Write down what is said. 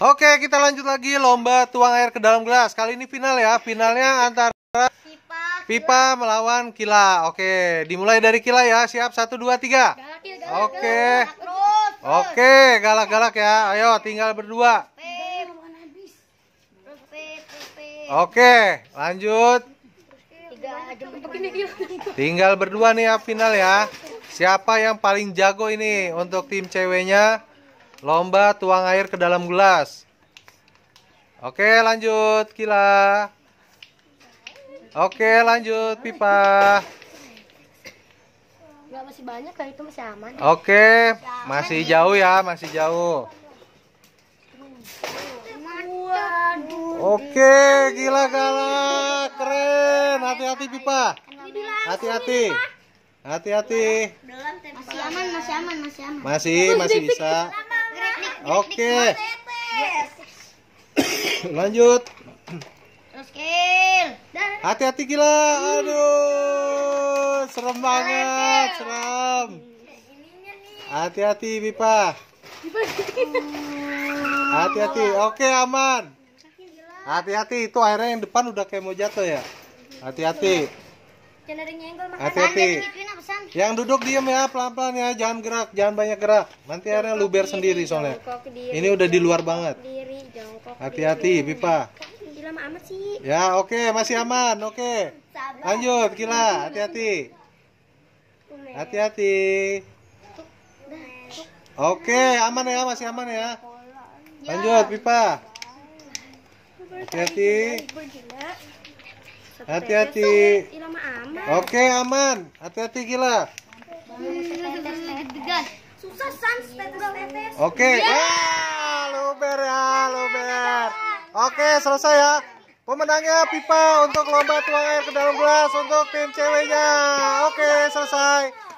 Oke, kita lanjut lagi lomba tuang air ke dalam gelas. Kali ini final ya. Finalnya antara pipa, pipa melawan kila. Oke, dimulai dari kila ya. Siap? Satu, dua, tiga. Oke. Oke, galak-galak ya. Ayo, tinggal berdua. Oke, lanjut. Tinggal berdua nih ya final ya. Siapa yang paling jago ini untuk tim ceweknya? Lomba tuang air ke dalam gelas. Oke, lanjut Kila. Oke, lanjut Pipa. Enggak masih banyak lah itu masih aman. Oke, masih jauh ya, masih jauh. Oke, gila galak. Keren. Hati-hati Pipa. Hati-hati. Hati-hati. Masih aman, masih aman, masih aman. Masih, masih bisa. Oke. Lanjut. Hati-hati gila. Aduh, serem banget, serem. Hati-hati pipa. Hati-hati. Oke, aman. Hati-hati itu airnya yang depan udah kayak mau jatuh ya. Hati-hati. Hati -hati. yang duduk diem ya pelan-pelan ya jangan gerak jangan banyak gerak nanti jongkok akhirnya luber sendiri soalnya diri, ini udah di luar banget hati-hati pipa ya oke okay, masih aman oke okay. lanjut gila hati-hati hati-hati oke okay, aman ya masih aman ya lanjut pipa hati-hati Hati-hati. Oke, aman. Hati-hati gila. Oke. luber ya, luber. Oke, selesai ya. Pemenangnya pipa untuk lomba tuang air ke dalam gelas untuk tim ceweknya. Oke, selesai.